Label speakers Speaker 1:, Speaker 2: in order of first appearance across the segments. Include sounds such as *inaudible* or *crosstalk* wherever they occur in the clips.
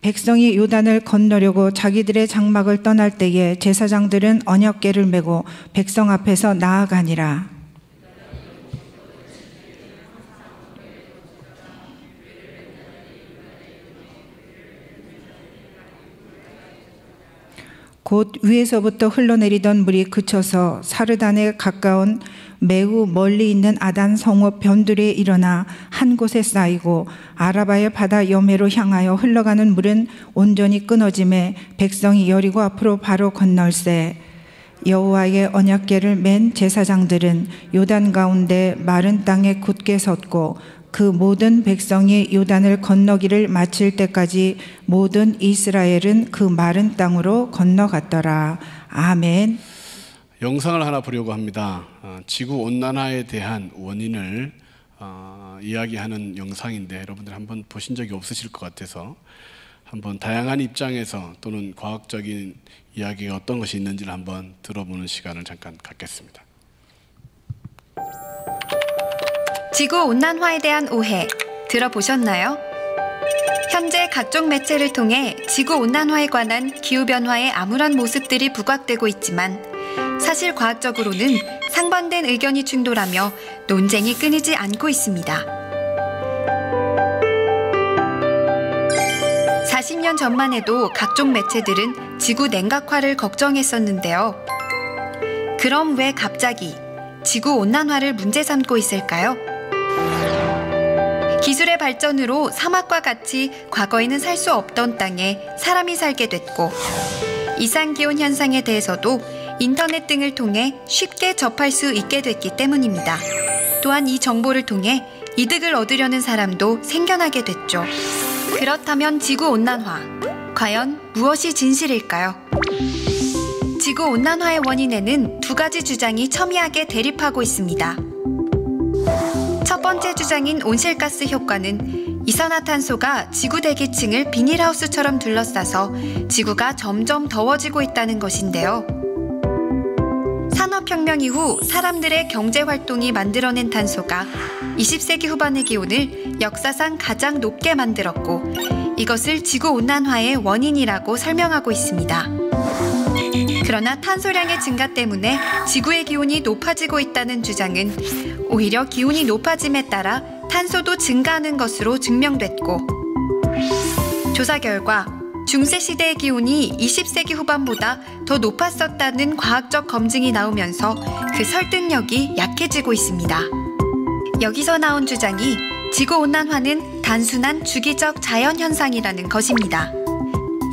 Speaker 1: 백성이 요단을 건너려고 자기들의 장막을 떠날 때에 제사장들은 언약계를 메고 백성 앞에서 나아가니라. 곧 위에서부터 흘러내리던 물이 그쳐서 사르단에 가까운 매우 멀리 있는 아단 성읍 변두리에 일어나 한 곳에 쌓이고 아라바의 바다 여매로 향하여 흘러가는 물은 온전히 끊어짐에 백성이 여리고 앞으로 바로 건널세 여호와의 언약계를맨 제사장들은 요단 가운데 마른 땅에 굳게 섰고 그 모든 백성이 요단을 건너기를 마칠 때까지 모든 이스라엘은 그 마른 땅으로 건너갔더라. 아멘.
Speaker 2: 영상을 하나 보려고 합니다. 어, 지구 온난화에 대한 원인을 어, 이야기하는 영상인데 여러분들 한번 보신 적이 없으실 것 같아서 한번 다양한 입장에서 또는 과학적인 이야기가 어떤 것이 있는지를 한번 들어보는 시간을 잠깐 갖겠습니다.
Speaker 1: 지구 온난화에 대한 오해 들어보셨나요? 현재 각종 매체를 통해 지구 온난화에 관한 기후 변화의 암울한 모습들이 부각되고 있지만 사실 과학적으로는 상반된 의견이 충돌하며 논쟁이 끊이지 않고 있습니다. 40년 전만 해도 각종 매체들은 지구 냉각화를 걱정했었는데요. 그럼 왜 갑자기 지구 온난화를 문제 삼고 있을까요? 기술의 발전으로 사막과 같이 과거에는 살 수 없던 땅에 사람이 살게 됐고 이상기온 현상에 대해서도 인터넷 등을 통해 쉽게 접할 수 있게 됐기 때문입니다. 또한 이 정보를 통해 이득을 얻으려는 사람도 생겨나게 됐죠. 그렇다면 지구온난화. 과연 무엇이 진실일까요? 지구온난화의 원인에는 두 가지 주장이 첨예하게 대립하고 있습니다. 첫 번째 주장인 온실가스 효과는 이산화탄소가 지구 대기층을 비닐하우스처럼 둘러싸서 지구가 점점 더워지고 있다는 것인데요. 산업혁명 이후 사람들의 경제활동이 만들어낸 탄소가 20세기 후반의 기온을 역사상 가장 높게 만들었고 이것을 지구온난화의 원인이라고 설명하고 있습니다. 그러나 탄소량의 증가 때문에 지구의 기온이 높아지고 있다는 주장은 오히려 기온이 높아짐에 따라 탄소도 증가하는 것으로 증명됐고 조사 결과 중세시대의 기온이 20세기 후반보다 더 높았었다는 과학적 검증이 나오면서 그 설득력이 약해지고 있습니다. 여기서 나온 주장이 지구온난화는 단순한 주기적 자연현상이라는 것입니다.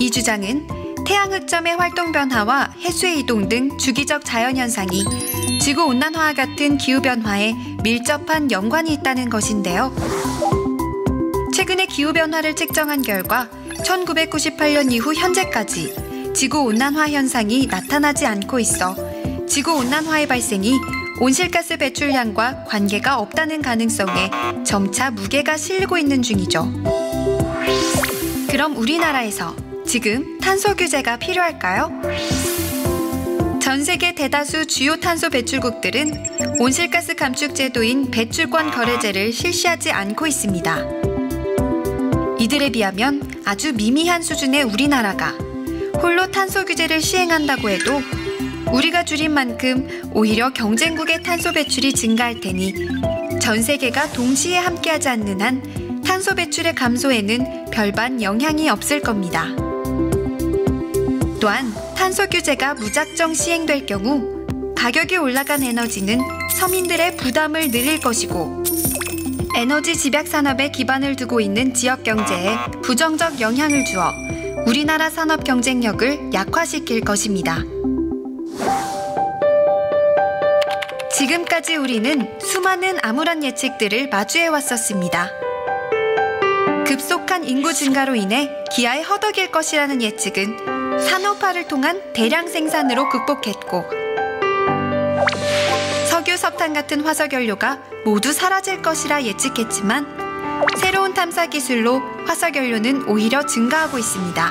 Speaker 1: 이 주장은 태양흑점의 활동 변화와 해수의 이동 등 주기적 자연현상이 지구온난화와 같은 기후변화에 밀접한 연관이 있다는 것인데요. 최근의 기후변화를 측정한 결과 1998년 이후 현재까지 지구온난화 현상이 나타나지 않고 있어 지구온난화의 발생이 온실가스 배출량과 관계가 없다는 가능성에 점차 무게가 실리고 있는 중이죠. 그럼 우리나라에서 지금 탄소 규제가 필요할까요? 전 세계 대다수 주요 탄소 배출국들은 온실가스 감축 제도인 배출권 거래제를 실시하지 않고 있습니다. 이들에 비하면 아주 미미한 수준의 우리나라가 홀로 탄소 규제를 시행한다고 해도 우리가 줄인 만큼 오히려 경쟁국의 탄소 배출이 증가할 테니 전 세계가 동시에 함께하지 않는 한 탄소 배출의 감소에는 별반 영향이 없을 겁니다. 또한 탄소 규제가 무작정 시행될 경우 가격이 올라간 에너지는 서민들의 부담을 늘릴 것이고 에너지 집약 산업에 기반을 두고 있는 지역 경제에 부정적 영향을 주어 우리나라 산업 경쟁력을 약화시킬 것입니다. 지금까지 우리는 수많은 암울한 예측들을 마주해 왔었습니다. 급속한 인구 증가로 인해 기아의 허덕일 것이라는 예측은 산업화를 통한 대량 생산으로 극복했고 석탄 같은 화석 연료가 모두 사라질 것이라 예측했지만 새로운 탐사 기술로 화석 연료는 오히려 증가하고 있습니다.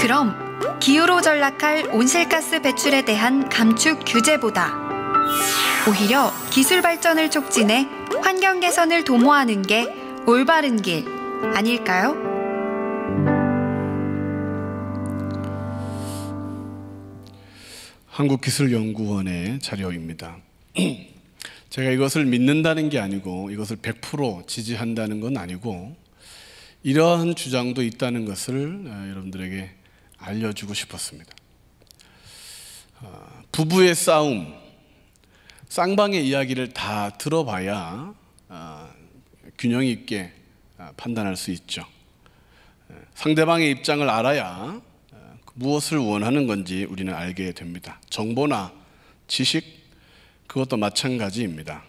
Speaker 1: 그럼 기후로 전락할 온실가스 배출에 대한 감축 규제보다 오히려 기술 발전을 촉진해 환경 개선을 도모하는 게 올바른 길 아닐까요?
Speaker 2: 한국기술연구원의 자료입니다. *clears throat* 제가 이것을 믿는다는 게 아니고 이것을 100% 지지한다는 건 아니고 이러한 주장도 있다는 것을 어, 여러분들에게 알려주고 싶었습니다. 어, 부부의 싸움, 쌍방의 이야기를 다 들어봐야 어, 균형 있게 판단할 수 있죠. 상대방의 입장을 알아야 무엇을 원하는 건지 우리는 알게 됩니다. 정보나 지식, 그것도 마찬가지입니다.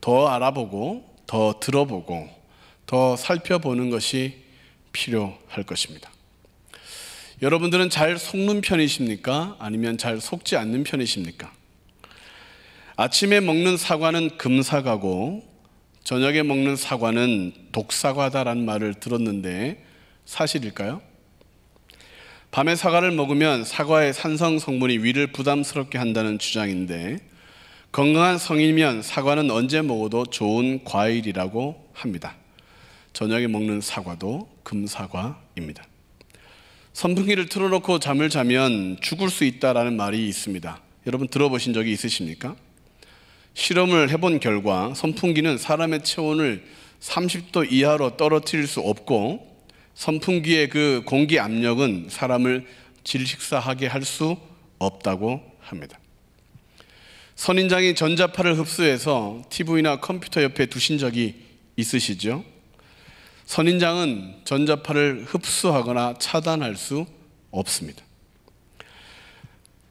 Speaker 2: 더 알아보고, 더 들어보고, 더 살펴보는 것이 필요할 것입니다. 여러분들은 잘 속는 편이십니까? 아니면 잘 속지 않는 편이십니까? 아침에 먹는 사과는 금사과고 저녁에 먹는 사과는 독사과다라는 말을 들었는데 사실일까요? 밤에 사과를 먹으면 사과의 산성 성분이 위를 부담스럽게 한다는 주장인데 건강한 성인이면 사과는 언제 먹어도 좋은 과일이라고 합니다. 저녁에 먹는 사과도 금사과입니다. 선풍기를 틀어놓고 잠을 자면 죽을 수 있다라는 말이 있습니다. 여러분 들어보신 적이 있으십니까? 실험을 해본 결과 선풍기는 사람의 체온을 30도 이하로 떨어뜨릴 수 없고 선풍기의 그 공기 압력은 사람을 질식사하게 할 수 없다고 합니다. 선인장이 전자파를 흡수해서 TV나 컴퓨터 옆에 두신 적이 있으시죠? 선인장은 전자파를 흡수하거나 차단할 수 없습니다.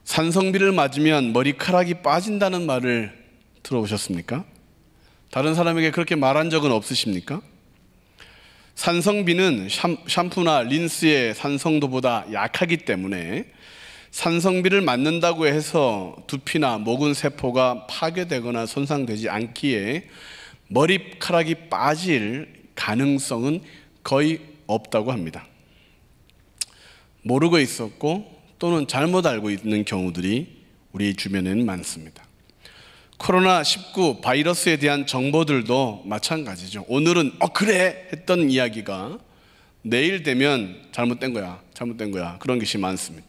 Speaker 2: 산성비를 맞으면 머리카락이 빠진다는 말을 들어보셨습니까? 다른 사람에게 그렇게 말한 적은 없으십니까? 산성비는 샴푸나 린스의 산성도보다 약하기 때문에 산성비를 맞는다고 해서 두피나 모근 세포가 파괴되거나 손상되지 않기에 머리카락이 빠질 가능성은 거의 없다고 합니다. 모르고 있었고 또는 잘못 알고 있는 경우들이 우리 주변에는 많습니다. 코로나19 바이러스에 대한 정보들도 마찬가지죠. 오늘은 어 그래 했던 이야기가 내일 되면 잘못된 거야. 잘못된 거야. 그런 것이 많습니다.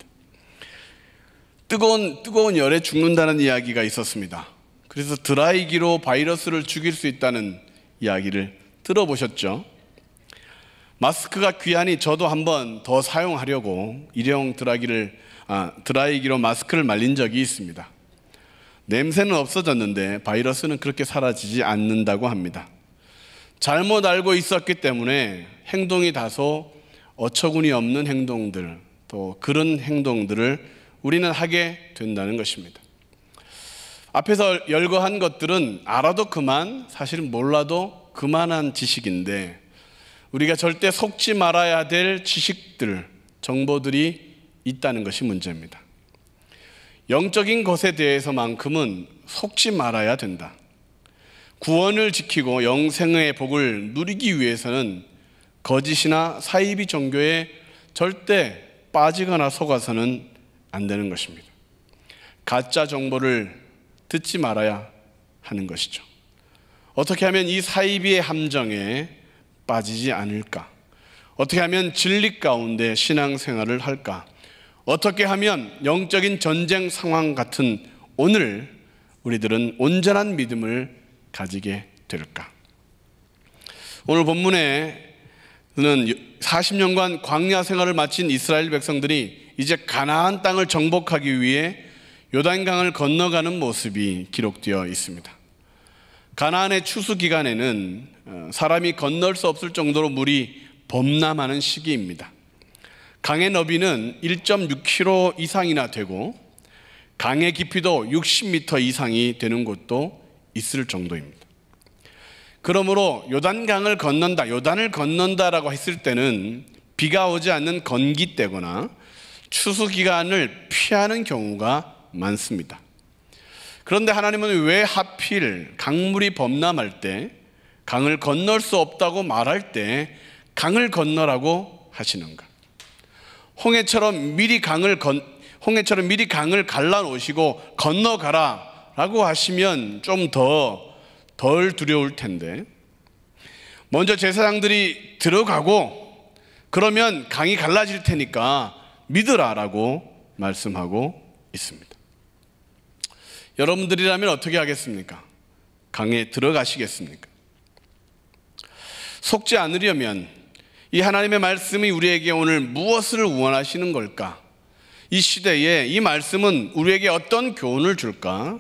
Speaker 2: 뜨거운 뜨거운 열에 죽는다는 이야기가 있었습니다. 그래서 드라이기로 바이러스를 죽일 수 있다는 이야기를 들어보셨죠? 마스크가 귀하니 저도 한번 더 사용하려고 일회용 드라이기를 아, 드라이기로 마스크를 말린 적이 있습니다. 냄새는 없어졌는데 바이러스는 그렇게 사라지지 않는다고 합니다. 잘못 알고 있었기 때문에 행동이 다소 어처구니 없는 행동들, 또 그런 행동들을 우리는 하게 된다는 것입니다. 앞에서 열거한 것들은 알아도 그만, 사실 몰라도 그만한 지식인데, 우리가 절대 속지 말아야 될 지식들, 정보들이 있다는 것이 문제입니다. 영적인 것에 대해서만큼은 속지 말아야 된다. 구원을 지키고 영생의 복을 누리기 위해서는 거짓이나 사이비 종교에 절대 빠지거나 속아서는 안 되는 것입니다. 가짜 정보를 듣지 말아야 하는 것이죠. 어떻게 하면 이 사이비의 함정에 빠지지 않을까? 어떻게 하면 진리 가운데 신앙생활을 할까? 어떻게 하면 영적인 전쟁 상황 같은 오늘 우리들은 온전한 믿음을 가지게 될까? 오늘 본문에는 40년간 광야 생활을 마친 이스라엘 백성들이 이제 가나안 땅을 정복하기 위해 요단강을 건너가는 모습이 기록되어 있습니다. 가나안의 추수 기간에는 어, 사람이 건널 수 없을 정도로 물이 범람하는 시기입니다. 강의 너비는 1.6km 이상이나 되고 강의 깊이도 60m 이상이 되는 곳도 있을 정도입니다. 그러므로 요단강을 건넌다, 요단을 건넌다라고 했을 때는 비가 오지 않는 건기 때거나 추수 기간을 피하는 경우가 많습니다. 그런데 하나님은 왜 하필 강물이 범람할 때 강을 건널 수 없다고 말할 때 강을 건너라고 하시는가? 홍해처럼 미리 강을 건 홍해처럼 미리 강을 갈라 놓으시고 건너가라라고 하시면 좀 더 덜 두려울 텐데 먼저 제사장들이 들어가고 그러면 강이 갈라질 테니까 믿으라라고 말씀하고 있습니다. 여러분들이라면 어떻게 하겠습니까? 강에 들어가시겠습니까? 속지 않으려면 이 하나님의 말씀이 우리에게 오늘 무엇을 원하시는 걸까? 이 시대에 이 말씀은 우리에게 어떤 교훈을 줄까?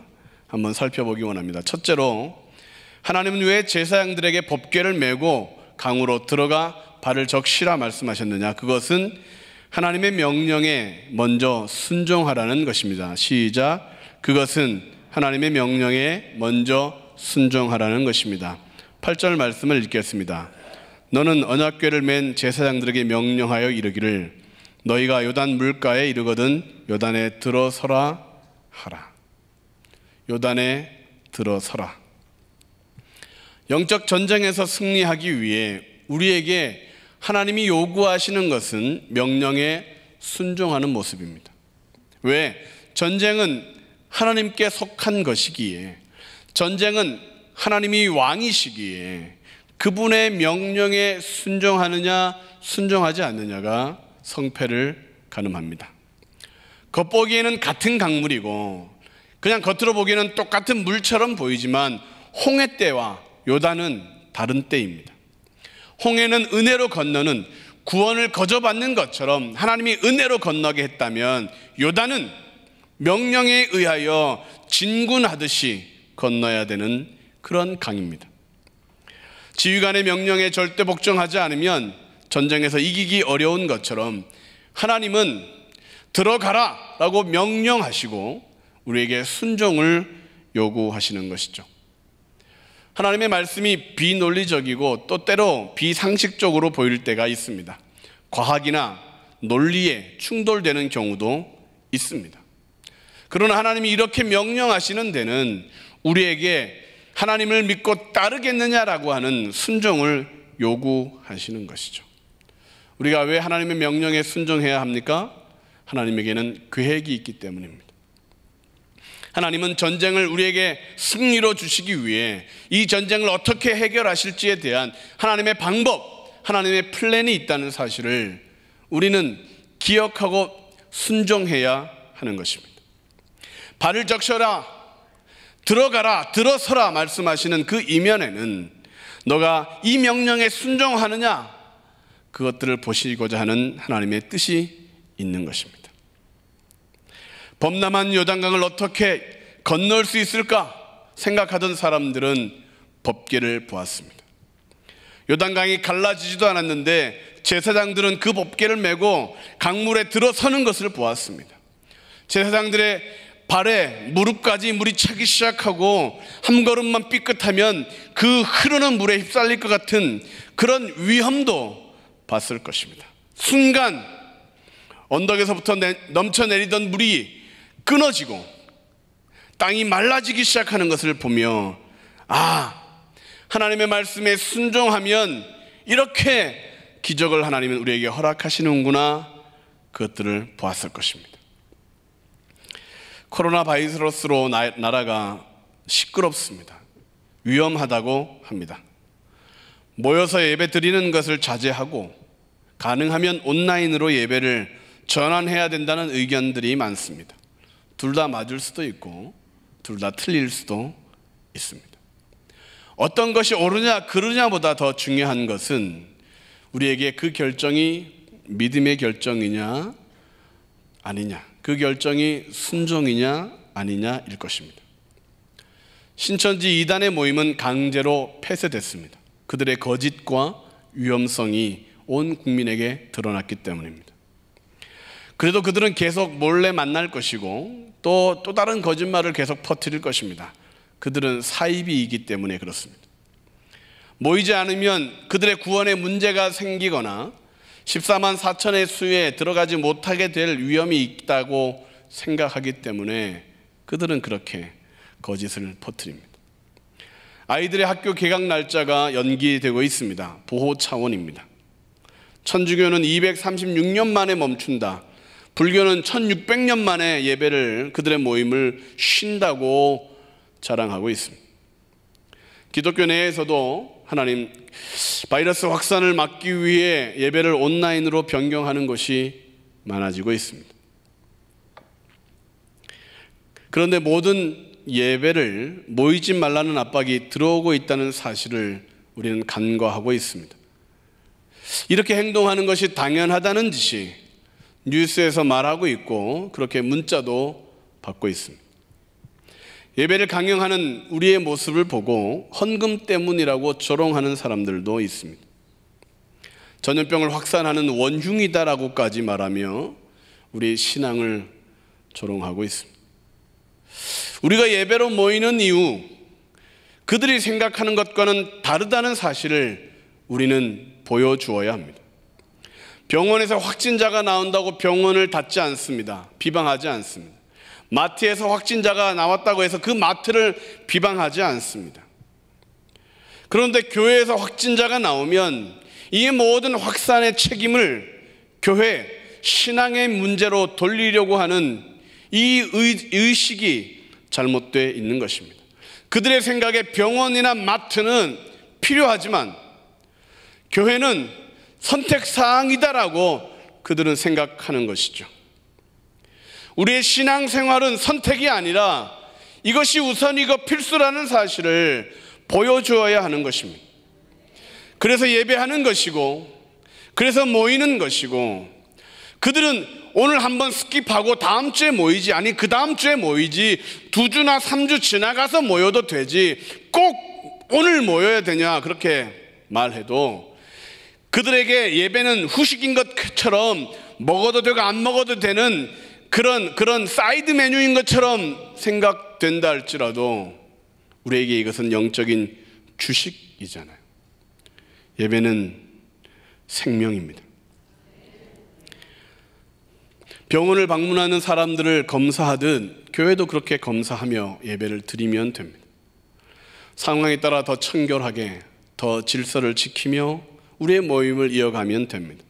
Speaker 2: 한번 살펴보기 원합니다. 첫째로 하나님은 왜 제사장들에게 법궤를 메고 강으로 들어가 발을 적시라 말씀하셨느냐? 그것은 하나님의 명령에 먼저 순종하라는 것입니다. 시작. 그것은 하나님의 명령에 먼저 순종하라는 것입니다. 8절 말씀을 읽겠습니다. 너는 언약궤를 맨 제사장들에게 명령하여 이르기를 너희가 요단 물가에 이르거든 요단에 들어서라 하라. 요단에 들어서라. 영적 전쟁에서 승리하기 위해 우리에게 하나님이 요구하시는 것은 명령에 순종하는 모습입니다. 왜? 전쟁은 하나님께 속한 것이기에 전쟁은 하나님이 왕이시기에 그분의 명령에 순종하느냐 순종하지 않느냐가 성패를 가늠합니다. 겉보기에는 같은 강물이고 그냥 겉으로 보기에는 똑같은 물처럼 보이지만 홍해 때와 요단은 다른 때입니다. 홍해는 은혜로 건너는 구원을 거저받는 것처럼 하나님이 은혜로 건너게 했다면 요단은 명령에 의하여 진군하듯이 건너야 되는 그런 강입니다. 지휘관의 명령에 절대 복종하지 않으면 전쟁에서 이기기 어려운 것처럼 하나님은 들어가라 라고 명령하시고 우리에게 순종을 요구하시는 것이죠. 하나님의 말씀이 비논리적이고 또 때로 비상식적으로 보일 때가 있습니다. 과학이나 논리에 충돌되는 경우도 있습니다. 그러나 하나님이 이렇게 명령하시는 데는 우리에게 하나님을 믿고 따르겠느냐라고 하는 순종을 요구하시는 것이죠. 우리가 왜 하나님의 명령에 순종해야 합니까? 하나님에게는 계획이 있기 때문입니다. 하나님은 전쟁을 우리에게 승리로 주시기 위해 이 전쟁을 어떻게 해결하실지에 대한 하나님의 방법, 하나님의 플랜이 있다는 사실을 우리는 기억하고 순종해야 하는 것입니다. 발을 적셔라. 들어가라, 들어서라 말씀하시는 그 이면에는 너가 이 명령에 순종하느냐 그것들을 보시고자 하는 하나님의 뜻이 있는 것입니다. 범람한 요단강을 어떻게 건널 수 있을까 생각하던 사람들은 법계를 보았습니다. 요단강이 갈라지지도 않았는데 제사장들은 그 법계를 메고 강물에 들어서는 것을 보았습니다. 제사장들의 발에 무릎까지 물이 차기 시작하고 한 걸음만 삐끗하면 그 흐르는 물에 휩쓸릴 것 같은 그런 위험도 봤을 것입니다. 순간 언덕에서부터 넘쳐내리던 물이 끊어지고 땅이 말라지기 시작하는 것을 보며 아 하나님의 말씀에 순종하면 이렇게 기적을 하나님은 우리에게 허락하시는구나 그것들을 보았을 것입니다. 코로나 바이러스로 나, 라가 시끄럽습니다. 위험하다고 합니다. 모여서 예배 드리는 것을 자제하고 가능하면 온라인으로 예배를 전환해야 된다는 의견들이 많습니다. 둘 다 맞을 수도 있고 둘 다 틀릴 수도 있습니다. 어떤 것이 옳으냐 그르냐보다 더 중요한 것은 우리에게 그 결정이 믿음의 결정이냐 아니냐 그 결정이 순종이냐 아니냐일 것입니다. 신천지 이단의 모임은 강제로 폐쇄됐습니다. 그들의 거짓과 위험성이 온 국민에게 드러났기 때문입니다. 그래도 그들은 계속 몰래 만날 것이고 또, 또 다른 거짓말을 계속 퍼뜨릴 것입니다. 그들은 사이비이기 때문에 그렇습니다. 모이지 않으면 그들의 구원에 문제가 생기거나 14만 4천의 수에 들어가지 못하게 될 위험이 있다고 생각하기 때문에 그들은 그렇게 거짓을 퍼뜨립니다. 아이들의 학교 개강 날짜가 연기되고 있습니다. 보호 차원입니다. 천주교는 236년 만에 멈춘다. 불교는 1600년 만에 예배를 그들의 모임을 쉰다고 자랑하고 있습니다. 기독교 내에서도 하나님 바이러스 확산을 막기 위해 예배를 온라인으로 변경하는 것이 많아지고 있습니다. 그런데 모든 예배를 모이지 말라는 압박이 들어오고 있다는 사실을 우리는 간과하고 있습니다. 이렇게 행동하는 것이 당연하다는 짓이 뉴스에서 말하고 있고 그렇게 문자도 받고 있습니다. 예배를 강요하는 우리의 모습을 보고 헌금 때문이라고 조롱하는 사람들도 있습니다. 전염병을 확산하는 원흉이다라고까지 말하며 우리 신앙을 조롱하고 있습니다. 우리가 예배로 모이는 이유, 그들이 생각하는 것과는 다르다는 사실을 우리는 보여주어야 합니다. 병원에서 확진자가 나온다고 병원을 닫지 않습니다. 비방하지 않습니다. 마트에서 확진자가 나왔다고 해서 그 마트를 비방하지 않습니다. 그런데 교회에서 확진자가 나오면 이 모든 확산의 책임을 교회, 신앙의 문제로 돌리려고 하는 이 의식이 잘못되어 있는 것입니다. 그들의 생각에 병원이나 마트는 필요하지만 교회는 선택사항이다라고 그들은 생각하는 것이죠. 우리의 신앙생활은 선택이 아니라 이것이 우선이고 필수라는 사실을 보여주어야 하는 것입니다. 그래서 예배하는 것이고, 그래서 모이는 것이고, 그들은 오늘 한번 스킵하고 다음 주에 모이지, 아니, 그 다음 주에 모이지, 두 주나 삼 주 지나가서 모여도 되지, 꼭 오늘 모여야 되냐, 그렇게 말해도 그들에게 예배는 후식인 것처럼 먹어도 되고 안 먹어도 되는 그런, 그런 사이드 메뉴인 것처럼 생각된다 할지라도 우리에게 이것은 영적인 주식이잖아요. 예배는 생명입니다. 병원을 방문하는 사람들을 검사하듯 교회도 그렇게 검사하며 예배를 드리면 됩니다. 상황에 따라 더 청결하게 더 질서를 지키며 우리의 모임을 이어가면 됩니다.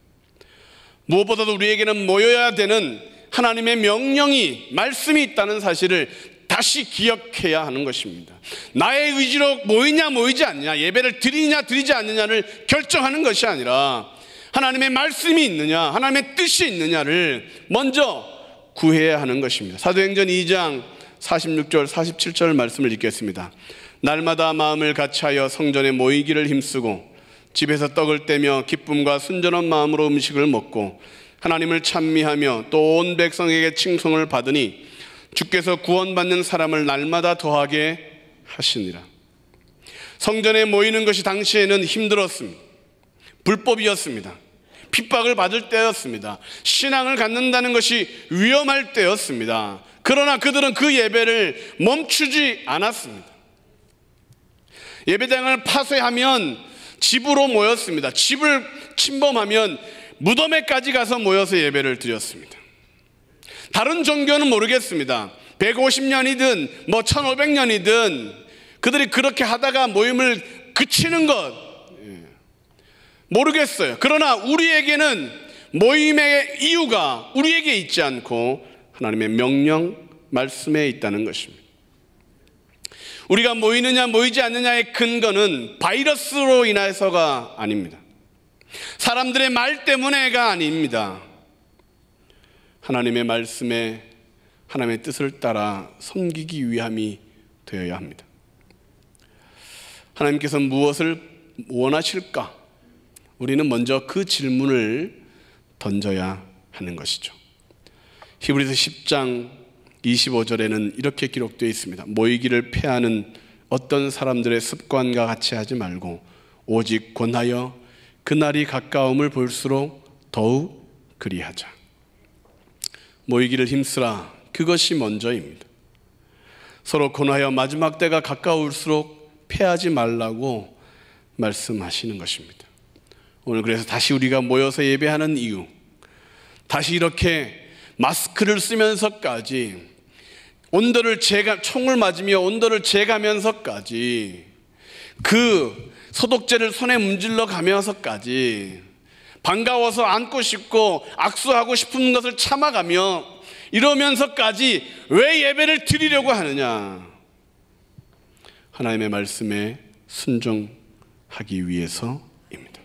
Speaker 2: 무엇보다도 우리에게는 모여야 되는 하나님의 명령이, 말씀이 있다는 사실을 다시 기억해야 하는 것입니다. 나의 의지로 모이냐 모이지 않냐, 예배를 드리냐 드리지 않느냐를 결정하는 것이 아니라 하나님의 말씀이 있느냐, 하나님의 뜻이 있느냐를 먼저 구해야 하는 것입니다. 사도행전 2장 46절, 47절 말씀을 읽겠습니다. 날마다 마음을 같이하여 성전에 모이기를 힘쓰고 집에서 떡을 떼며 기쁨과 순전한 마음으로 음식을 먹고 하나님을 찬미하며 또 온 백성에게 칭송을 받으니 주께서 구원받는 사람을 날마다 더하게 하시니라. 성전에 모이는 것이 당시에는 힘들었습니다. 불법이었습니다. 핍박을 받을 때였습니다. 신앙을 갖는다는 것이 위험할 때였습니다. 그러나 그들은 그 예배를 멈추지 않았습니다. 예배당을 파쇄하면 집으로 모였습니다. 집을 침범하면 무덤에까지 가서 모여서 예배를 드렸습니다. 다른 종교는 모르겠습니다. 150년이든 뭐 1500년이든 그들이 그렇게 하다가 모임을 그치는 것 예, 모르겠어요. 그러나 우리에게는 모임의 이유가 우리에게 있지 않고 하나님의 명령 말씀에 있다는 것입니다. 우리가 모이느냐 모이지 않느냐의 근거는 바이러스로 인해서가 아닙니다. 사람들의 말 때문에가 아닙니다. 하나님의 말씀에 하나님의 뜻을 따라 섬기기 위함이 되어야 합니다. 하나님께서 무엇을 원하실까? 우리는 먼저 그 질문을 던져야 하는 것이죠. 히브리서 10장 25절에는 이렇게 기록되어 있습니다. 모이기를 패하는 어떤 사람들의 습관과 같이 하지 말고 오직 권하여 그날이 가까움을 볼수록 더욱 그리하자. 모이기를 힘쓰라. 그것이 먼저입니다. 서로 권하여 마지막 때가 가까울수록 패하지 말라고 말씀하시는 것입니다. 오늘 그래서 다시 우리가 모여서 예배하는 이유, 다시 이렇게 마스크를 쓰면서까지 온도를 재가, 총을 맞으며 온도를 재가면서까지 그 소독제를 손에 문질러 가면서까지 반가워서 안고 싶고 악수하고 싶은 것을 참아가며 이러면서까지 왜 예배를 드리려고 하느냐? 하나님의 말씀에 순종하기 위해서입니다.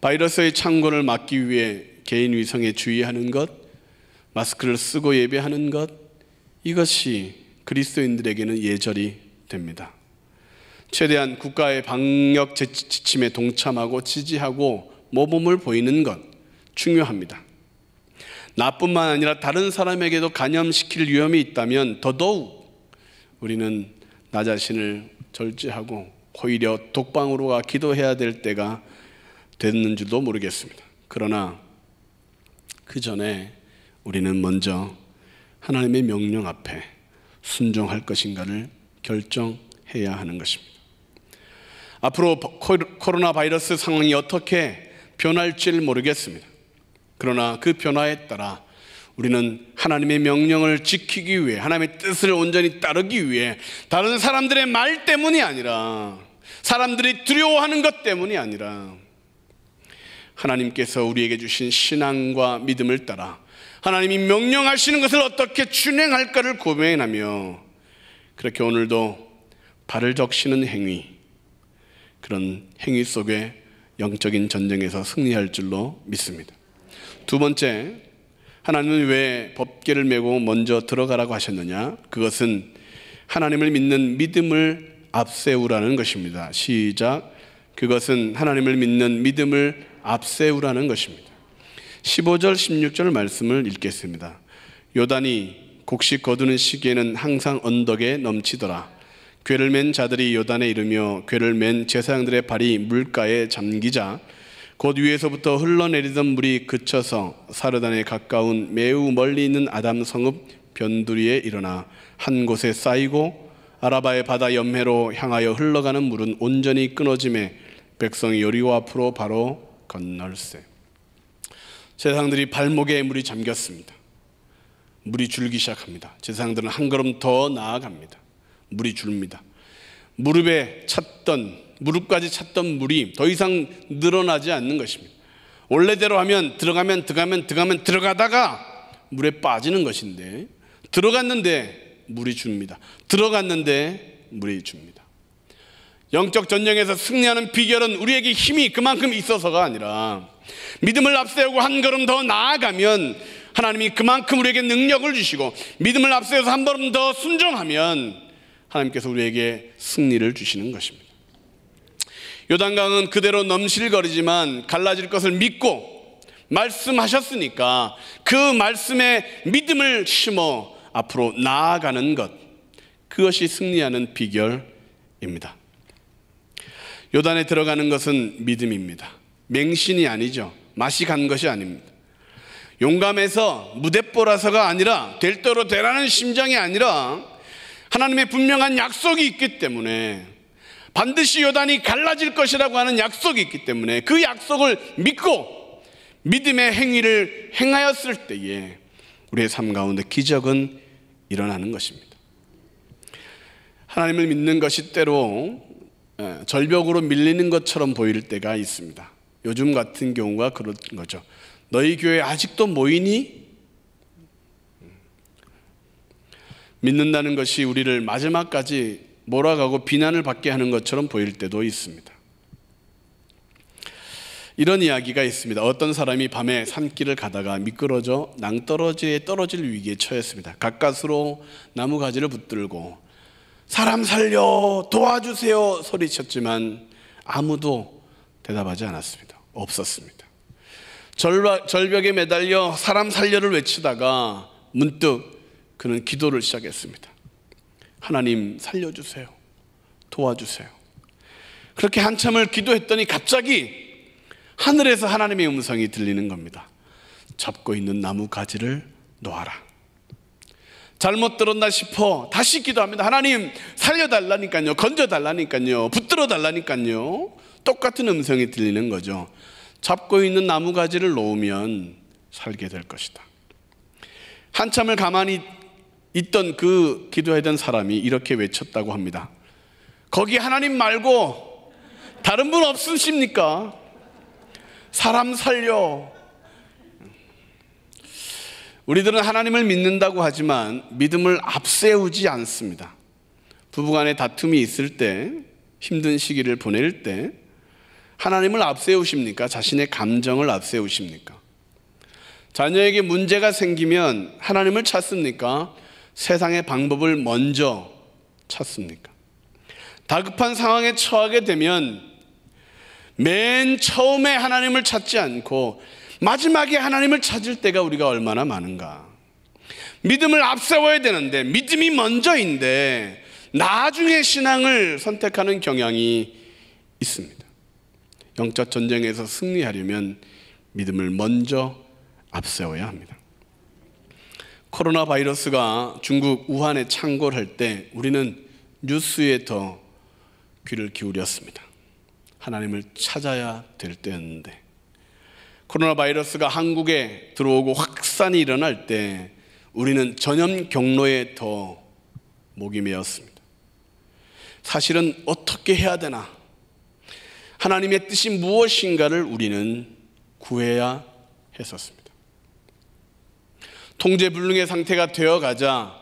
Speaker 2: 바이러스의 창궐을 막기 위해 개인 위성에 주의하는 것, 마스크를 쓰고 예배하는 것, 이것이 그리스도인들에게는 예절이 됩니다. 최대한 국가의 방역 지침에 동참하고 지지하고 모범을 보이는 것 중요합니다. 나뿐만 아니라 다른 사람에게도 감염시킬 위험이 있다면 더더욱 우리는 나 자신을 절제하고 오히려 독방으로 가 기도해야 될 때가 됐는 줄도 모르겠습니다. 그러나 그 전에 우리는 먼저 하나님의 명령 앞에 순종할 것인가를 결정해야 하는 것입니다. 앞으로 코로나 바이러스 상황이 어떻게 변할지 모르겠습니다. 그러나 그 변화에 따라 우리는 하나님의 명령을 지키기 위해 하나님의 뜻을 온전히 따르기 위해 다른 사람들의 말 때문이 아니라 사람들이 두려워하는 것 때문이 아니라 하나님께서 우리에게 주신 신앙과 믿음을 따라 하나님이 명령하시는 것을 어떻게 준행할까를 고민하며 그렇게 오늘도 발을 적시는 행위 그런 행위 속에 영적인 전쟁에서 승리할 줄로 믿습니다. 두 번째, 하나님은 왜 법계를 메고 먼저 들어가라고 하셨느냐? 그것은 하나님을 믿는 믿음을 앞세우라는 것입니다. 시작. 그것은 하나님을 믿는 믿음을 앞세우라는 것입니다. 15절, 16절 말씀을 읽겠습니다. 요단이 곡식 거두는 시기에는 항상 언덕에 넘치더라. 괴를 맨 자들이 요단에 이르며 괴를 맨 제사장들의 발이 물가에 잠기자 곧 위에서부터 흘러내리던 물이 그쳐서 사르단에 가까운 매우 멀리 있는 아담 성읍 변두리에 일어나 한 곳에 쌓이고 아라바의 바다 연해로 향하여 흘러가는 물은 온전히 끊어짐에 백성이 요리와 앞으로 바로 건널세. 제사장들이 발목에 물이 잠겼습니다. 물이 줄기 시작합니다. 제사장들은 한 걸음 더 나아갑니다. 물이 줄입니다. 무릎에 찼던 무릎까지 찼던 물이 더 이상 늘어나지 않는 것입니다. 원래대로 하면 들어가면 들어가면 들어가면 들어가다가 물에 빠지는 것인데 들어갔는데 물이 줍니다. 들어갔는데 물이 줍니다. 영적 전쟁에서 승리하는 비결은 우리에게 힘이 그만큼 있어서가 아니라 믿음을 앞세우고 한 걸음 더 나아가면 하나님이 그만큼 우리에게 능력을 주시고 믿음을 앞세워서 한 걸음 더 순종하면 하나님께서 우리에게 승리를 주시는 것입니다. 요단강은 그대로 넘실거리지만 갈라질 것을 믿고 말씀하셨으니까 그 말씀에 믿음을 심어 앞으로 나아가는 것. 그것이 승리하는 비결입니다. 요단에 들어가는 것은 믿음입니다. 맹신이 아니죠. 맛이 간 것이 아닙니다. 용감해서 무대뽀라서가 아니라 될 대로 되라는 심정이 아니라 하나님의 분명한 약속이 있기 때문에 반드시 요단이 갈라질 것이라고 하는 약속이 있기 때문에 그 약속을 믿고 믿음의 행위를 행하였을 때에 우리의 삶 가운데 기적은 일어나는 것입니다. 하나님을 믿는 것이 때로 예, 절벽으로 밀리는 것처럼 보일 때가 있습니다. 요즘 같은 경우가 그런 거죠. 너희 교회 아직도 모이니? 믿는다는 것이 우리를 마지막까지 몰아가고 비난을 받게 하는 것처럼 보일 때도 있습니다. 이런 이야기가 있습니다. 어떤 사람이 밤에 산길을 가다가 미끄러져 낭떠러지에 떨어질 위기에 처했습니다. 가까스로 나무 가지를 붙들고 사람 살려 도와주세요 소리쳤지만 아무도 대답하지 않았습니다. 없었습니다. 절벽에 매달려 사람 살려를 외치다가 문득 그는 기도를 시작했습니다. 하나님 살려주세요. 도와주세요. 그렇게 한참을 기도했더니 갑자기 하늘에서 하나님의 음성이 들리는 겁니다. 잡고 있는 나무 가지를 놓아라. 잘못 들었나 싶어 다시 기도합니다. 하나님 살려달라니까요. 건져달라니까요. 붙들어달라니까요. 똑같은 음성이 들리는 거죠. 잡고 있는 나무 가지를 놓으면 살게 될 것이다. 한참을 가만히 있던 그 기도하던 사람이 이렇게 외쳤다고 합니다. 거기 하나님 말고 다른 분 없으십니까? 사람 살려. 우리들은 하나님을 믿는다고 하지만 믿음을 앞세우지 않습니다. 부부간에 다툼이 있을 때, 힘든 시기를 보낼 때, 하나님을 앞세우십니까? 자신의 감정을 앞세우십니까? 자녀에게 문제가 생기면 하나님을 찾습니까? 세상의 방법을 먼저 찾습니까? 다급한 상황에 처하게 되면 맨 처음에 하나님을 찾지 않고 마지막에 하나님을 찾을 때가 우리가 얼마나 많은가. 믿음을 앞세워야 되는데 믿음이 먼저인데 나중에 신앙을 선택하는 경향이 있습니다. 영적 전쟁에서 승리하려면 믿음을 먼저 앞세워야 합니다. 코로나 바이러스가 중국 우한에 창궐할 때 우리는 뉴스에 더 귀를 기울였습니다. 하나님을 찾아야 될 때였는데 코로나 바이러스가 한국에 들어오고 확산이 일어날 때 우리는 전염 경로에 더 목이 메었습니다. 사실은 어떻게 해야 되나? 하나님의 뜻이 무엇인가를 우리는 구해야 했었습니다. 통제불능의 상태가 되어가자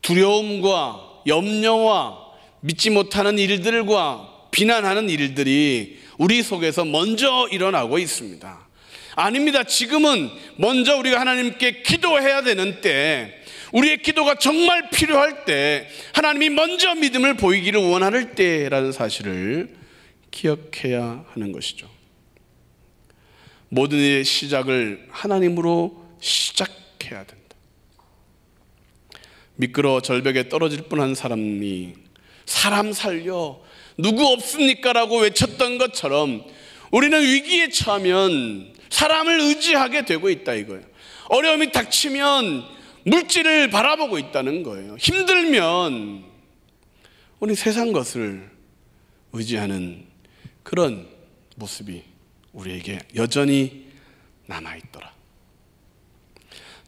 Speaker 2: 두려움과 염려와 믿지 못하는 일들과 비난하는 일들이 우리 속에서 먼저 일어나고 있습니다. 아닙니다. 지금은 먼저 우리가 하나님께 기도해야 되는 때, 우리의 기도가 정말 필요할 때, 하나님이 먼저 믿음을 보이기를 원하는 때라는 사실을 기억해야 하는 것이죠. 모든 일의 시작을 하나님으로 시작 기억해야 된다. 미끄러 절벽에 떨어질 뻔한 사람이 사람 살려 누구 없습니까라고 외쳤던 것처럼 우리는 위기에 처하면 사람을 의지하게 되고 있다 이거예요. 어려움이 닥치면 물질을 바라보고 있다는 거예요. 힘들면 우리 세상 것을 의지하는 그런 모습이 우리에게 여전히 남아있더라.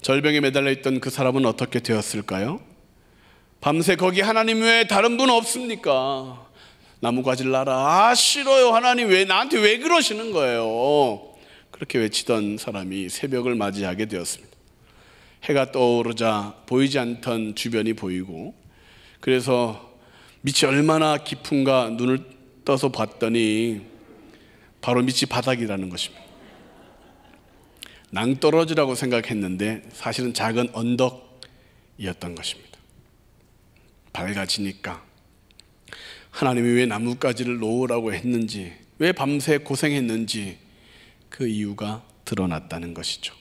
Speaker 2: 절벽에 매달려 있던 그 사람은 어떻게 되었을까요? 밤새 거기 하나님 외에 다른 분 없습니까? 나무 가지를 라 아, 싫어요. 하나님 왜, 나한테 왜 그러시는 거예요? 그렇게 외치던 사람이 새벽을 맞이하게 되었습니다. 해가 떠오르자 보이지 않던 주변이 보이고, 그래서 밑이 얼마나 깊은가 눈을 떠서 봤더니, 바로 밑이 바닥이라는 것입니다. 낭떠러지라고 생각했는데 사실은 작은 언덕이었던 것입니다. 밝아지니까 하나님이 왜 나뭇가지를 놓으라고 했는지, 왜 밤새 고생했는지 그 이유가 드러났다는 것이죠.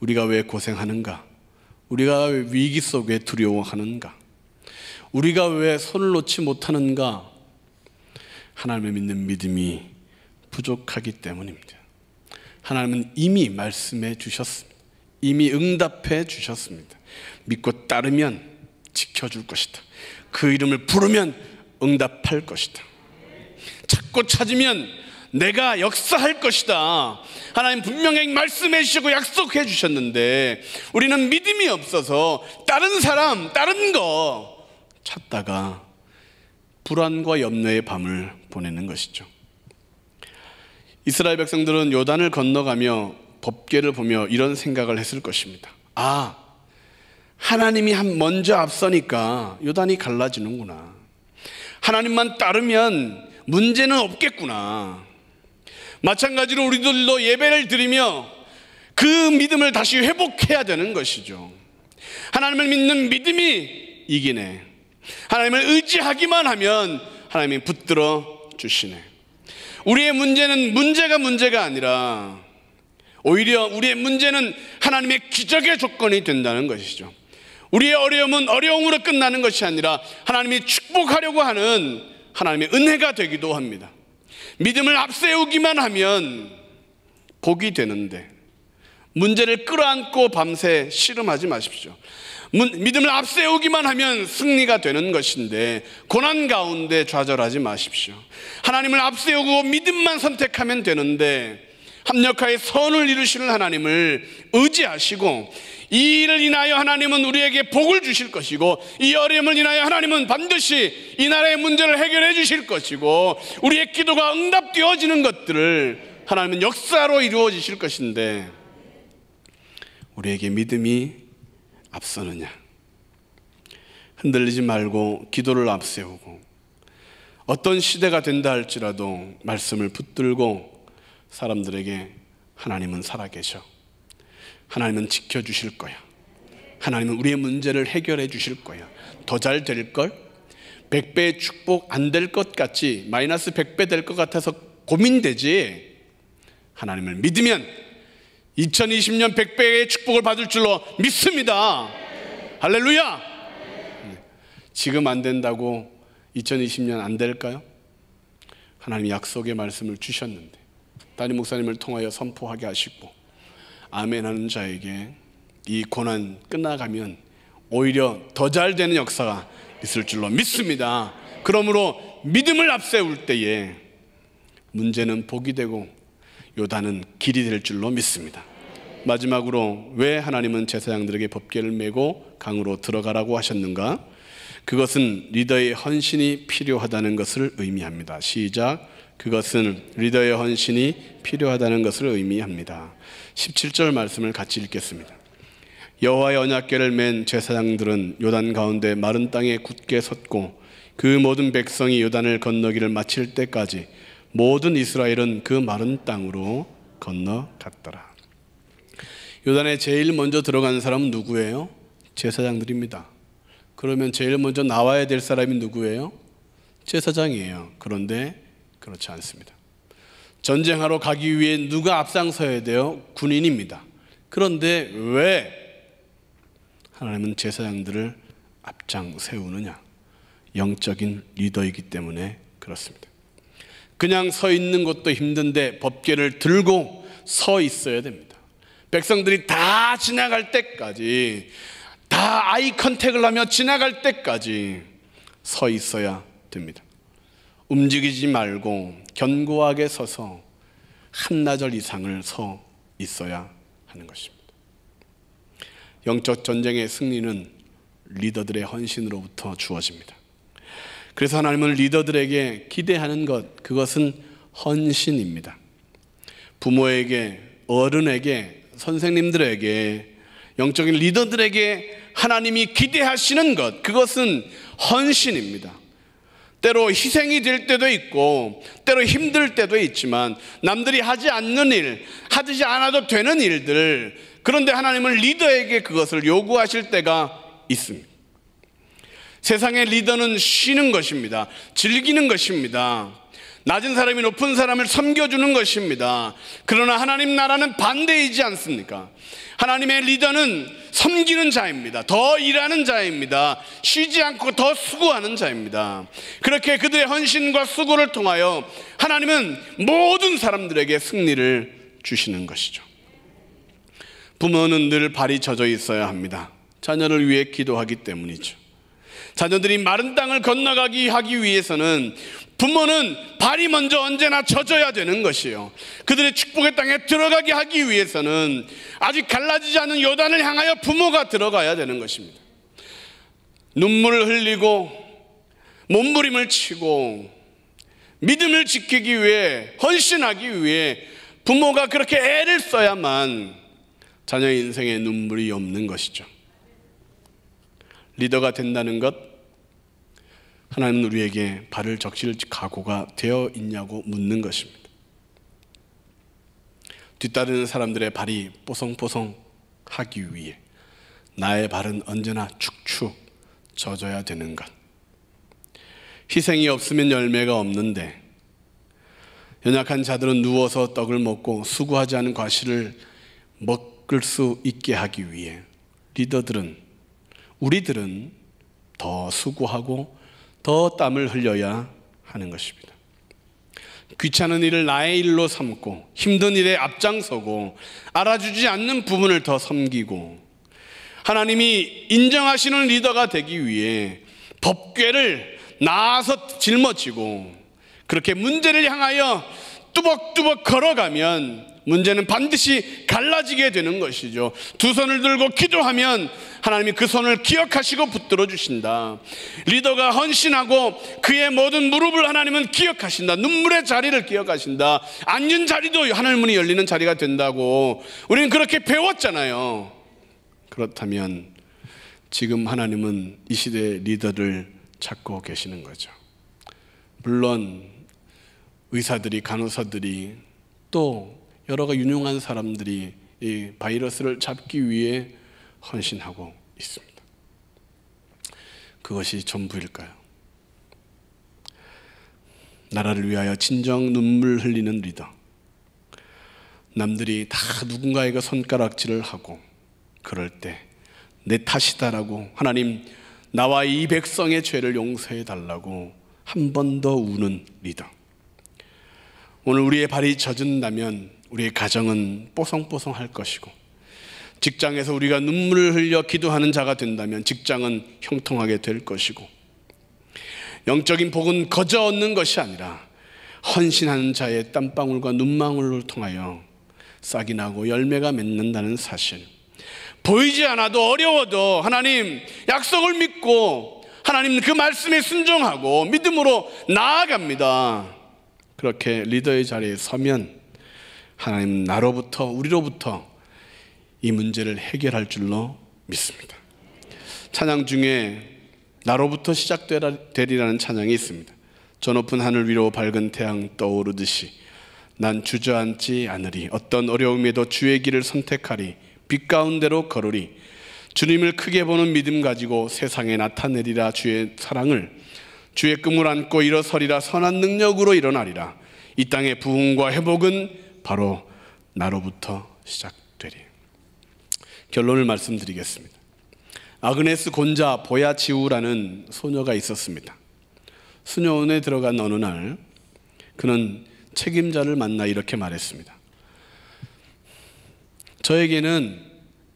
Speaker 2: 우리가 왜 고생하는가? 우리가 왜 위기 속에 두려워하는가? 우리가 왜 손을 놓지 못하는가? 하나님을 믿는 믿음이 부족하기 때문입니다. 하나님은 이미 말씀해 주셨습니다. 이미 응답해 주셨습니다. 믿고 따르면 지켜줄 것이다. 그 이름을 부르면 응답할 것이다. 찾고 찾으면 내가 역사할 것이다. 하나님 분명히 말씀해 주시고 약속해 주셨는데 우리는 믿음이 없어서 다른 사람, 다른 거 찾다가 불안과 염려의 밤을 보내는 것이죠. 이스라엘 백성들은 요단을 건너가며 법계를 보며 이런 생각을 했을 것입니다. 아, 하나님이 먼저 앞서니까 요단이 갈라지는구나. 하나님만 따르면 문제는 없겠구나. 마찬가지로 우리들도 예배를 드리며 그 믿음을 다시 회복해야 되는 것이죠. 하나님을 믿는 믿음이 이기네. 하나님을 의지하기만 하면 하나님이 붙들어 주시네. 우리의 문제는 문제가 문제가 아니라 오히려 우리의 문제는 하나님의 기적의 조건이 된다는 것이죠. 우리의 어려움은 어려움으로 끝나는 것이 아니라 하나님이 축복하려고 하는 하나님의 은혜가 되기도 합니다. 믿음을 앞세우기만 하면 복이 되는데 문제를 끌어안고 밤새 씨름하지 마십시오. 믿음을 앞세우기만 하면 승리가 되는 것인데 고난 가운데 좌절하지 마십시오. 하나님을 앞세우고 믿음만 선택하면 되는데 합력하여 선을 이루시는 하나님을 의지하시고 이 일을 인하여 하나님은 우리에게 복을 주실 것이고 이 어려움을 인하여 하나님은 반드시 이 나라의 문제를 해결해 주실 것이고 우리의 기도가 응답되어지는 것들을 하나님은 역사로 이루어 지실 것인데 우리에게 믿음이 앞서느냐? 흔들리지 말고 기도를 앞세우고 어떤 시대가 된다 할지라도 말씀을 붙들고 사람들에게 하나님은 살아계셔. 하나님은 지켜주실 거야. 하나님은 우리의 문제를 해결해 주실 거야. 더 잘 될 걸? 1 0 0배 축복 안 될 것 같지, 마이너스 100배 될 것 같아서 고민되지. 하나님을 믿으면 2020년 100배의 축복을 받을 줄로 믿습니다. 할렐루야! 지금 안 된다고 2020년 안 될까요? 하나님 약속의 말씀을 주셨는데 담임 목사님을 통하여 선포하게 하시고 아멘하는 자에게 이 고난 끝나가면 오히려 더 잘 되는 역사가 있을 줄로 믿습니다. 그러므로 믿음을 앞세울 때에 문제는 복이 되고 요단은 길이 될 줄로 믿습니다. 마지막으로 왜 하나님은 제사장들에게 법계를 메고 강으로 들어가라고 하셨는가? 그것은 리더의 헌신이 필요하다는 것을 의미합니다. 시작. 그것은 리더의 헌신이 필요하다는 것을 의미합니다. 17절 말씀을 같이 읽겠습니다. 여호와의 언약궤를 맨 제사장들은 요단 가운데 마른 땅에 굳게 섰고 그 모든 백성이 요단을 건너기를 마칠 때까지 모든 이스라엘은 그 마른 땅으로 건너갔더라. 요단에 제일 먼저 들어간 사람은 누구예요? 제사장들입니다. 그러면 제일 먼저 나와야 될 사람이 누구예요? 제사장이에요. 그런데 그렇지 않습니다. 전쟁하러 가기 위해 누가 앞장서야 돼요? 군인입니다. 그런데 왜 하나님은 제사장들을 앞장 세우느냐? 영적인 리더이기 때문에 그렇습니다. 그냥 서 있는 것도 힘든데 법궤를 들고 서 있어야 됩니다. 백성들이 다 지나갈 때까지 다 아이 컨택을 하며 지나갈 때까지 서 있어야 됩니다. 움직이지 말고 견고하게 서서 한나절 이상을 서 있어야 하는 것입니다. 영적 전쟁의 승리는 리더들의 헌신으로부터 주어집니다. 그래서 하나님을 리더들에게 기대하는 것, 그것은 헌신입니다. 부모에게, 어른에게, 선생님들에게, 영적인 리더들에게 하나님이 기대하시는 것, 그것은 헌신입니다. 때로 희생이 될 때도 있고, 때로 힘들 때도 있지만, 남들이 하지 않는 일, 하지 않아도 되는 일들, 그런데 하나님은 리더에게 그것을 요구하실 때가 있습니다. 세상의 리더는 쉬는 것입니다. 즐기는 것입니다. 낮은 사람이 높은 사람을 섬겨주는 것입니다. 그러나 하나님 나라는 반대이지 않습니까? 하나님의 리더는 섬기는 자입니다. 더 일하는 자입니다. 쉬지 않고 더 수고하는 자입니다. 그렇게 그들의 헌신과 수고를 통하여 하나님은 모든 사람들에게 승리를 주시는 것이죠. 부모는 늘 발이 젖어 있어야 합니다. 자녀를 위해 기도하기 때문이죠. 자녀들이 마른 땅을 건너가기 하기 위해서는 부모는 발이 먼저 언제나 젖어야 되는 것이요. 그들의 축복의 땅에 들어가게 하기 위해서는 아직 갈라지지 않은 요단을 향하여 부모가 들어가야 되는 것입니다. 눈물을 흘리고 몸부림을 치고 믿음을 지키기 위해 헌신하기 위해 부모가 그렇게 애를 써야만 자녀 인생에 눈물이 없는 것이죠. 리더가 된다는 것 하나님은 우리에게 발을 적실 각오가 되어 있냐고 묻는 것입니다. 뒤따르는 사람들의 발이 뽀송뽀송 하기 위해 나의 발은 언제나 축축 젖어야 되는 것. 희생이 없으면 열매가 없는데 연약한 자들은 누워서 떡을 먹고 수고하지 않은 과실을 먹을 수 있게 하기 위해 리더들은 우리들은 더 수고하고 더 땀을 흘려야 하는 것입니다. 귀찮은 일을 나의 일로 삼고 힘든 일에 앞장서고 알아주지 않는 부분을 더 섬기고 하나님이 인정하시는 리더가 되기 위해 법궤를 나아서 짊어지고 그렇게 문제를 향하여 뚜벅뚜벅 걸어가면 문제는 반드시 갈라지게 되는 것이죠. 두 손을 들고 기도하면 하나님이 그 손을 기억하시고 붙들어 주신다. 리더가 헌신하고 그의 모든 무릎을 하나님은 기억하신다. 눈물의 자리를 기억하신다. 앉은 자리도 하늘문이 열리는 자리가 된다고 우리는 그렇게 배웠잖아요. 그렇다면 지금 하나님은 이 시대의 리더를 찾고 계시는 거죠. 물론 의사들이 간호사들이 또 여러가 유능한 사람들이 이 바이러스를 잡기 위해 헌신하고 있습니다. 그것이 전부일까요? 나라를 위하여 진정 눈물 흘리는 리더. 남들이 다 누군가에게 손가락질을 하고 그럴 때 내 탓이다라고 하나님 나와 이 백성의 죄를 용서해 달라고 한 번 더 우는 리더. 오늘 우리의 발이 젖은다면 우리의 가정은 뽀송뽀송할 것이고 직장에서 우리가 눈물을 흘려 기도하는 자가 된다면 직장은 형통하게 될 것이고 영적인 복은 거저 얻는 것이 아니라 헌신하는 자의 땀방울과 눈망울을 통하여 싹이 나고 열매가 맺는다는 사실. 보이지 않아도 어려워도 하나님 약속을 믿고 하나님 그 말씀에 순종하고 믿음으로 나아갑니다. 그렇게 리더의 자리에 서면 하나님 나로부터 우리로부터 이 문제를 해결할 줄로 믿습니다. 찬양 중에 나로부터 시작되리라는 찬양이 있습니다. 저 높은 하늘 위로 밝은 태양 떠오르듯이 난 주저앉지 않으리 어떤 어려움에도 주의 길을 선택하리 빛 가운데로 걸으리 주님을 크게 보는 믿음 가지고 세상에 나타내리라 주의 사랑을 주의 꿈을 안고 일어서리라 선한 능력으로 일어나리라 이 땅의 부흥과 회복은 바로 나로부터 시작되리. 결론을 말씀드리겠습니다. 아그네스 곤자 보야치우라는 소녀가 있었습니다. 수녀원에 들어간 어느 날 그는 책임자를 만나 이렇게 말했습니다. 저에게는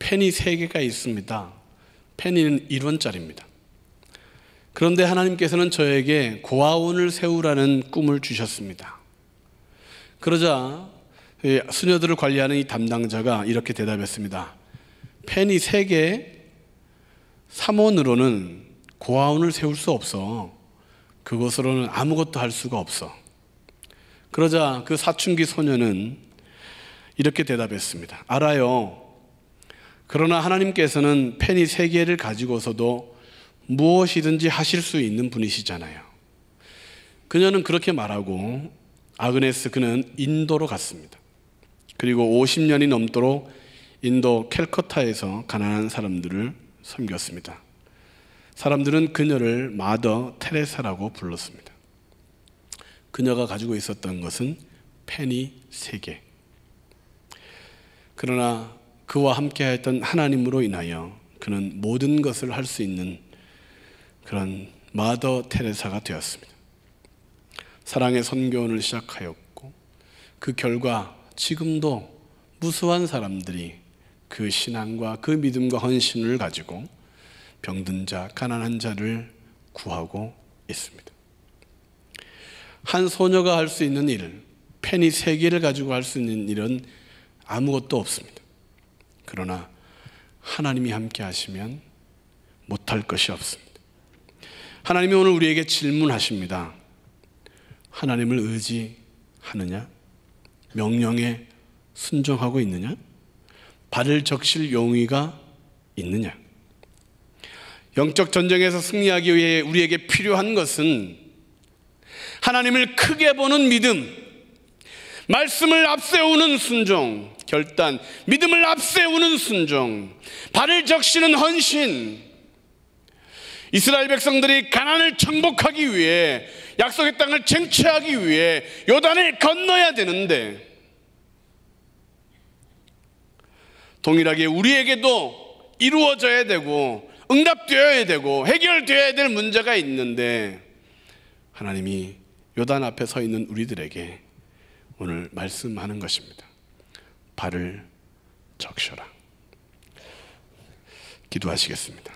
Speaker 2: 펜이 세 개가 있습니다. 펜은 1원짜리입니다. 그런데 하나님께서는 저에게 고아원을 세우라는 꿈을 주셨습니다. 그러자 예, 수녀들을 관리하는 이 담당자가 이렇게 대답했습니다. 펜이 3개, 3원으로는 고아원을 세울 수 없어. 그것으로는 아무것도 할 수가 없어. 그러자 그 사춘기 소녀는 이렇게 대답했습니다. 알아요. 그러나 하나님께서는 펜이 세 개를 가지고서도 무엇이든지 하실 수 있는 분이시잖아요. 그녀는 그렇게 말하고 아그네스 그는 인도로 갔습니다. 그리고 50년이 넘도록 인도 캘커타에서 가난한 사람들을 섬겼습니다. 사람들은 그녀를 마더 테레사라고 불렀습니다. 그녀가 가지고 있었던 것은 펜이 세 개. 그러나 그와 함께했던 하나님으로 인하여 그는 모든 것을 할 수 있는 그런 마더 테레사가 되었습니다. 사랑의 선교원을 시작하였고 그 결과 지금도 무수한 사람들이 그 신앙과 그 믿음과 헌신을 가지고 병든 자, 가난한 자를 구하고 있습니다. 한 소녀가 할 수 있는 일, 펜이 세 개를 가지고 할 수 있는 일은 아무것도 없습니다. 그러나 하나님이 함께 하시면 못할 것이 없습니다. 하나님이 오늘 우리에게 질문하십니다. 하나님을 의지하느냐? 명령에 순종하고 있느냐? 발을 적실 용의가 있느냐? 영적 전쟁에서 승리하기 위해 우리에게 필요한 것은 하나님을 크게 보는 믿음, 말씀을 앞세우는 순종, 결단, 믿음을 앞세우는 순종, 발을 적시는 헌신, 이스라엘 백성들이 가난을 정복하기 위해 약속의 땅을 쟁취하기 위해 요단을 건너야 되는데 동일하게 우리에게도 이루어져야 되고 응답되어야 되고 해결되어야 될 문제가 있는데 하나님이 요단 앞에 서 있는 우리들에게 오늘 말씀하는 것입니다. 발을 적셔라. 기도하시겠습니다.